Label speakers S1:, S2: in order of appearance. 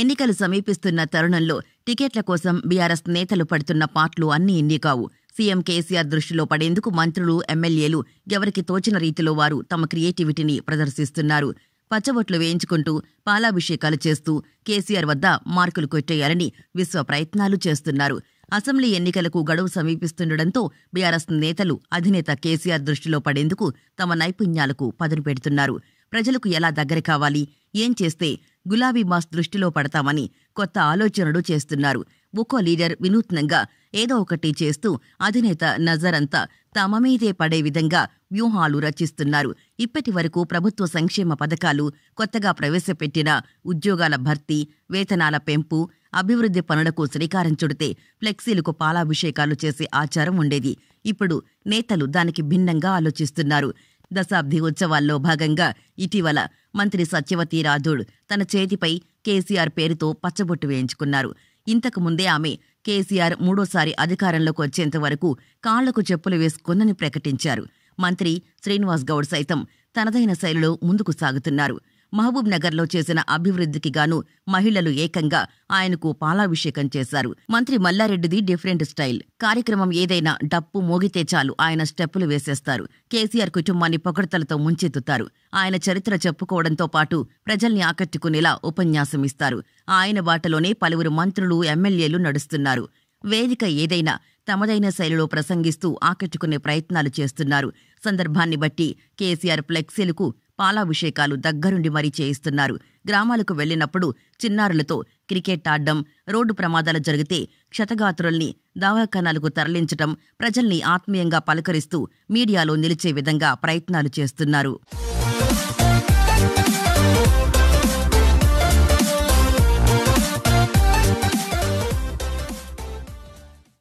S1: ఎన్నికలు సమీపిస్తున్న తరుణంలో టికెట్ల కోసం బీఆర్ఎస్ నేతలు పడుతున్న పాట్లు అన్నీ ఇన్ని కావు సీఎం కేసీఆర్ దృష్టిలో పడేందుకు మంత్రులు ఎమ్మెల్యేలు ఎవరికి తోచిన రీతిలో వారు తమ క్రియేటివిటీని ప్రదర్శిస్తున్నారు పచ్చబొట్లు వేయించుకుంటూ పాలాభిషేకాలు చేస్తూ కేసీఆర్ వద్ద మార్కులు కొట్టేయాలని విశ్వ ప్రయత్నాలు చేస్తున్నారు అసెంబ్లీ ఎన్నికలకు గడువు సమీపిస్తుండటంతో బీఆర్ఎస్ నేతలు అధినేత కేసీఆర్ దృష్టిలో పడేందుకు తమ నైపుణ్యాలకు పదును పెడుతున్నారు ప్రజలకు ఎలా దగ్గర కావాలి ఏం చేస్తే గులాబీ మాస్ దృష్టిలో పడతామని కొత్త ఆలోచనలు చేస్తున్నారు ఒక్కో లీడర్ వినూత్నంగా ఏదో ఒకటి చేస్తూ అధినేత నజర్ అంతా తమ మీదే పడే విధంగా వ్యూహాలు రచిస్తున్నారు ఇప్పటి వరకు ప్రభుత్వ సంక్షేమ పథకాలు కొత్తగా ప్రవేశపెట్టిన ఉద్యోగాల భర్తీ వేతనాల పెంపు అభివృద్ధి పనులకు శ్రీకారం చుడితే ఫ్లెక్సీలకు పాలాభిషేకాలు చేసే ఆచారం ఉండేది ఇప్పుడు నేతలు దానికి భిన్నంగా ఆలోచిస్తున్నారు దశాబ్ది ఉత్సవాల్లో భాగంగా ఇటీవల మంత్రి సత్యవతి రాథోడ్ తన చేతిపై కేసీఆర్ పేరుతో పచ్చబొట్టు వేయించుకున్నారు ఇంతకు ముందే ఆమె కేసీఆర్ మూడోసారి అధికారంలోకి వచ్చేంత వరకు కాళ్లకు చెప్పులు వేసుకుందని ప్రకటించారు మంత్రి శ్రీనివాస్ గౌడ్ సైతం తనదైన శైలిలో ముందుకు సాగుతున్నారు మహబూబ్ నగర్లో చేసిన అభివృద్ధికి గాను మహిళలు ఏకంగా ఆయనకు పాలాభిషేకం చేశారు మంత్రి మల్లారెడ్డిది డిఫరెంట్ స్టైల్ కార్యక్రమం ఏదైనా డప్పు మోగితే చాలు ఆయన స్టెప్పులు వేసేస్తారు కేసీఆర్ కుటుంబాన్ని పొగడతలతో ముంచెత్తుతారు ఆయన చరిత్ర చెప్పుకోవడంతో పాటు ప్రజల్ని ఆకట్టుకునేలా ఉపన్యాసం ఇస్తారు ఆయన బాటలోనే పలువురు మంత్రులు ఎమ్మెల్యేలు నడుస్తున్నారు వేదిక ఏదైనా తమదైన శైలిలో ప్రసంగిస్తూ ఆకట్టుకునే ప్రయత్నాలు చేస్తున్నారు సందర్భాన్ని బట్టి కేసీఆర్ ఫ్లెక్సీలకు పాలాభిషేకాలు దగ్గరుండి మరీ చేయిస్తున్నారు గ్రామాలకు వెళ్లినప్పుడు చిన్నారులతో క్రికెట్ ఆడడం రోడ్డు ప్రమాదాలు జరిగితే క్షతగాత్రుల్ని దవాఖానాలకు తరలించటం ప్రజల్ని ఆత్మీయంగా పలకరిస్తూ మీడియాలో నిలిచే విధంగా ప్రయత్నాలు చేస్తున్నారు